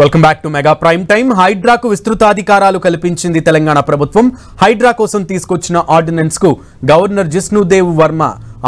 welcome back to Mega Prime Time హైడ్రాకు విస్తృతాధికారాలు కల్పించింది తెలంగాణ ప్రభుత్వం హైడ్రా కోసం తీసుకొచ్చిన ఆర్డినెన్స్ కు గవర్నర్ జిష్ణుదేవ్ వర్మ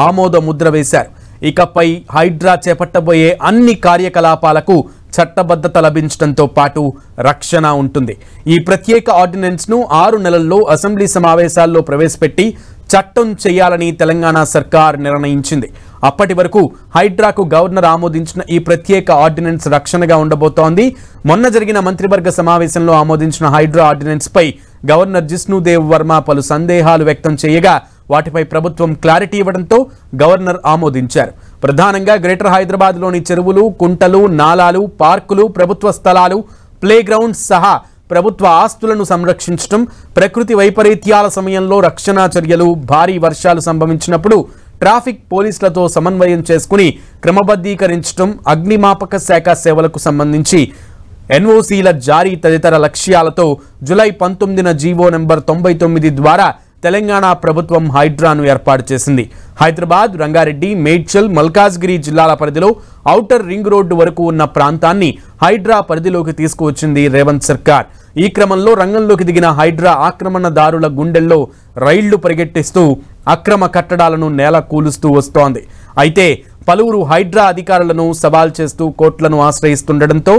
ఆమోద ముద్ర వేశారు ఇకపై హైడ్రా చేపట్టబోయే అన్ని కార్యకలాపాలకు చట్టబద్ధత లభించడంతో పాటు రక్షణ ఉంటుంది ఈ ప్రత్యేక ఆర్డినెన్స్ను ఆరు నెలల్లో అసెంబ్లీ సమావేశాల్లో ప్రవేశపెట్టి చట్టం చేయాలని తెలంగాణ సర్కార్ నిర్ణయించింది అప్పటి వరకు హైడ్రాకు గవర్నర్ ఆమోదించిన ఈ ప్రత్యేక ఆర్డినెన్స్ రక్షణగా ఉండబోతోంది మొన్న జరిగిన మంత్రివర్గ సమావేశంలో ఆమోదించిన హైడ్రా ఆర్డినెన్స్పై గవర్నర్ జిష్ణుదేవ్ వర్మ పలు సందేహాలు వ్యక్తం చేయగా వాటిపై ప్రభుత్వం క్లారిటీ ఇవ్వడంతో గవర్నర్ ఆమోదించారు ప్రధానంగా గ్రేటర్ హైదరాబాద్లోని చెరువులు కుంటలు నాలాలు పార్కులు ప్రభుత్వ స్థలాలు ప్లేగ్రౌండ్ సహా ప్రభుత్వ ఆస్తులను సంరక్షించడం ప్రకృతి వైపరీత్యాల సమయంలో రక్షణ చర్యలు భారీ వర్షాలు సంభవించినప్పుడు ట్రాఫిక్ పోలీసులతో సమన్వయం చేసుకుని క్రమబద్దీకరించడం అగ్నిమాపక శాఖ సేవలకు సంబంధించి ఎన్ఓసీల జారీ తదితర లక్ష్యాలతో జులై పంతొమ్మిదిన జీవో నెంబర్ తొంభై తొమ్మిది ద్వారా తెలంగాణ ప్రభుత్వం హైడ్రాను ఏర్పాటు చేసింది హైదరాబాద్ రంగారెడ్డి మేడ్చల్ మల్కాజ్గిరి జిల్లాల పరిధిలో ఔటర్ రింగ్ రోడ్డు వరకు ఉన్న ప్రాంతాన్ని హైడ్రా పరిధిలోకి తీసుకువచ్చింది రేవంత్ సర్కార్ ఈ క్రమంలో రంగంలోకి దిగిన హైడ్రా ఆక్రమణదారుల గుండెల్లో రైళ్లు పరిగెట్టిస్తూ అక్రమ కట్టడాలను నేల కూలుస్తూ వస్తోంది అయితే పలువురు హైడ్రా అధికారులను సవాల్ చేస్తూ కోర్టులను ఆశ్రయిస్తుండటంతో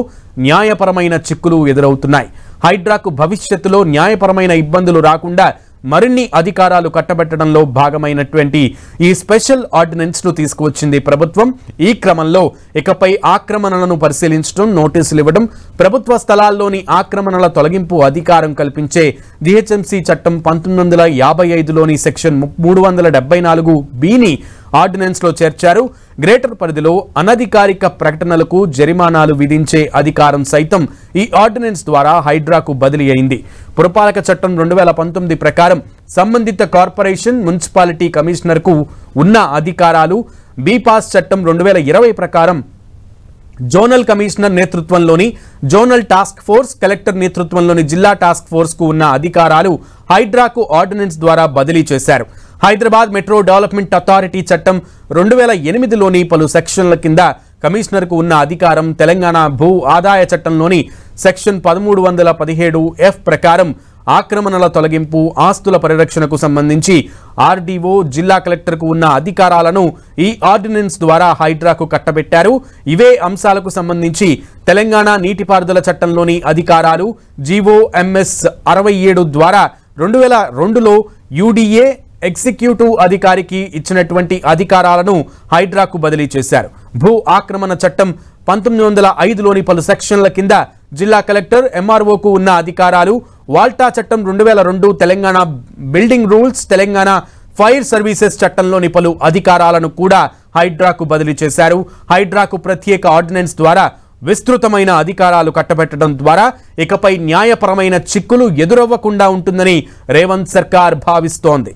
న్యాయపరమైన చిక్కులు ఎదురవుతున్నాయి హైడ్రాకు భవిష్యత్తులో న్యాయపరమైన ఇబ్బందులు రాకుండా మరిన్ని అధికారాలు కట్టబెట్టడంలో భాగమైనటువంటి ఈ స్పెషల్ ఆర్డినెన్స్ను తీసుకువచ్చింది ప్రభుత్వం ఈ క్రమంలో ఇకపై ఆక్రమణలను పరిశీలించడం నోటీసులు ఇవ్వడం ప్రభుత్వ స్థలాల్లోని ఆక్రమణల తొలగింపు అధికారం కల్పించే డిహెచ్ఎంసీ చట్టం పంతొమ్మిది వందల యాభై ఐదులోని సెక్షన్ మూడు వందల డెబ్బై నాలుగు బిని ఆర్డినెన్స్లో చేర్చారు గ్రేటర్ పరిధిలో అనధికారిక ప్రకటనలకు జరిమానాలు విధించే అధికారం సైతం ఈ ఆర్డినెన్స్ ద్వారా హైడ్రాకు బదిలీ అయింది పురపాలక చట్టం రెండు వేల పంతొమ్మిది ప్రకారం సంబంధిత కార్పొరేషన్ మున్సిపాలిటీ కమిషనర్కు ఉన్న అధికారాలు బీపాస్ చట్టం రెండు వేల ఇరవై ప్రకారం జోనల్ కమిషనర్ నేతృత్వంలోని జోనల్ టాస్క్ ఫోర్స్ కలెక్టర్ నేతృత్వంలోని జిల్లా టాస్క్ ఫోర్స్కు ఉన్న అధికారాలు హైడ్రాకు ఆర్డినెన్స్ ద్వారా బదిలీ చేశారు హైదరాబాద్ మెట్రో డెవలప్మెంట్ అథారిటీ చట్టం రెండు వేల ఎనిమిదిలోని పలు సెక్షన్ల కింద కమిషనర్కు ఉన్న అధికారం తెలంగాణ భూ ఆదాయ చట్టంలోని సెక్షన్ పదమూడు వందల పదిహేడు ఎఫ్ ప్రకారం ఆక్రమణల తొలగింపు ఆస్తుల పరిరక్షణకు సంబంధించి ఆర్డీఓ జిల్లా కలెక్టర్కు ఉన్న అధికారాలను ఈ ఆర్డినెన్స్ ద్వారా హైడ్రాకు కట్టబెట్టారు ఇవే అంశాలకు సంబంధించి తెలంగాణ నీటిపారుదల చట్టంలోని అధికారాలు జీవో ఎంఎస్ అరవై ఏడు ద్వారా రెండు వేల రెండులో యూడిఏ ఎగ్జిక్యూటివ్ అధికారికి ఇచ్చినటువంటి అధికారాలను హైడ్రాకు బదిలీ చేశారు భూ ఆక్రమణ చట్టం పంతొమ్మిది వందల ఐదులోని పలు సెక్షన్ల కింద జిల్లా కలెక్టర్ ఎంఆర్ఓకు ఉన్న అధికారాలు వాల్టా చట్టం రెండు వేల రెండు Telangana building rules Telangana fire services చట్టంలోని పలు అధికారాలను కూడా హైడ్రాకు బదిలీ చేశారు హైడ్రాకు ప్రత్యేక ఆర్డినెన్స్ ద్వారా విస్తృతమైన అధికారాలు కట్టబెట్టడం ద్వారా ఇకపై న్యాయపరమైన చిక్కులు ఎదురవ్వకుండా ఉంటుందని రేవంత్ సర్కార్ భావిస్తోంది